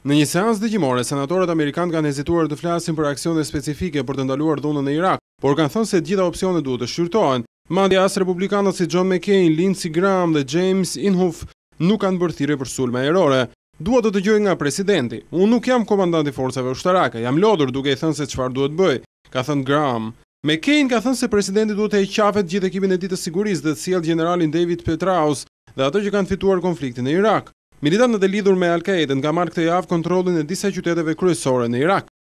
Në një seans dëgjimore, senatorat Amerikan kanë hezituar të flasin për aksione specifike për të ndaluar dhunën e Irak, por kanë thënë se gjitha opcione duhet të shqyrtohen. Madi as republikanët si John McCain, Lindsey Graham dhe James Inhofe nuk kanë bërthire për sulme erore. Duhet të të gjoj nga presidenti, unë nuk jam komandanti forcave ushtarake, jam lodur duke i thënë se qëfar duhet bëj, ka thënë Graham. McCain ka thënë se presidenti duhet e i qafet gjithë ekipin e ditë sigurisë dhe të siel generalin David Petraus dhe ato që kanë fituar konfliktin e Irak. Militantët e lidhur me Al-Qaeda kanë marrë këtë javë kontrollin e disa qyteteve kryesore në Irak.